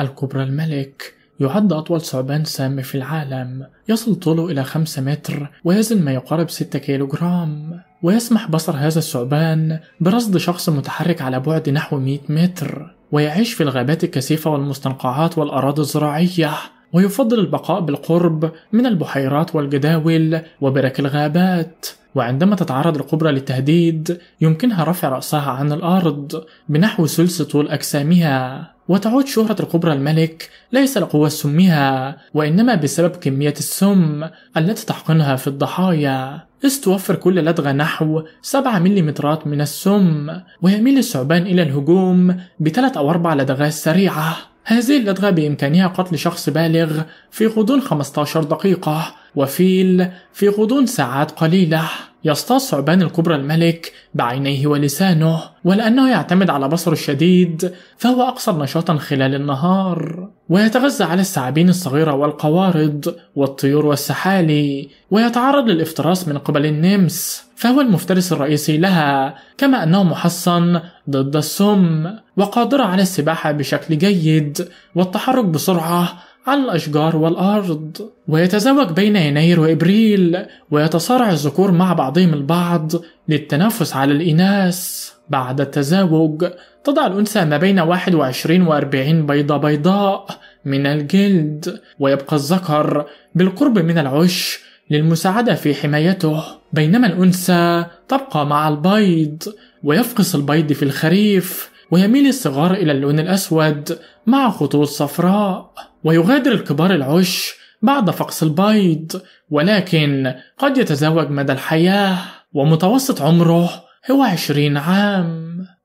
الكبرى الملك يعد أطول ثعبان سام في العالم يصل طوله إلى 5 متر ويزن ما يقارب 6 كيلوغرام ويسمح بصر هذا الثعبان برصد شخص متحرك على بعد نحو 100 متر ويعيش في الغابات الكثيفة والمستنقعات والأراضي الزراعية ويفضل البقاء بالقرب من البحيرات والجداول وبرك الغابات وعندما تتعرض القبرة للتهديد يمكنها رفع رأسها عن الأرض بنحو ثلث طول أجسامها وتعود شهرة القبرة الملك ليس لقوة سمها وإنما بسبب كمية السم التي تحقنها في الضحايا إذ توفر كل لدغة نحو 7 مليمترات من السم ويميل الثعبان إلى الهجوم بثلاث أو أربع لدغات سريعة هذه اللدغة بإمكانها قتل شخص بالغ في غضون 15 دقيقة وفيل في غضون ساعات قليلة يصطاد ثعبان الكبرى الملك بعينيه ولسانه ولأنه يعتمد على بصره الشديد فهو أكثر نشاطا خلال النهار ويتغذى على الثعابين الصغيرة والقوارض والطيور والسحالي ويتعرض للافتراس من قبل النمس فهو المفترس الرئيسي لها كما أنه محصن ضد السم وقادر على السباحة بشكل جيد والتحرك بسرعة على الأشجار والأرض ويتزاوج بين يناير وإبريل ويتصارع الذكور مع بعضهم البعض للتنافس على الإناث بعد التزاوج تضع الأنثى ما بين 21 و 40 بيضة بيضاء من الجلد ويبقى الذكر بالقرب من العش للمساعدة في حمايته بينما الأنثى تبقى مع البيض ويفقس البيض في الخريف ويميل الصغار إلى اللون الأسود مع خطوط صفراء ويغادر الكبار العش بعد فقس البيض ولكن قد يتزوج مدى الحياة ومتوسط عمره هو عشرين عام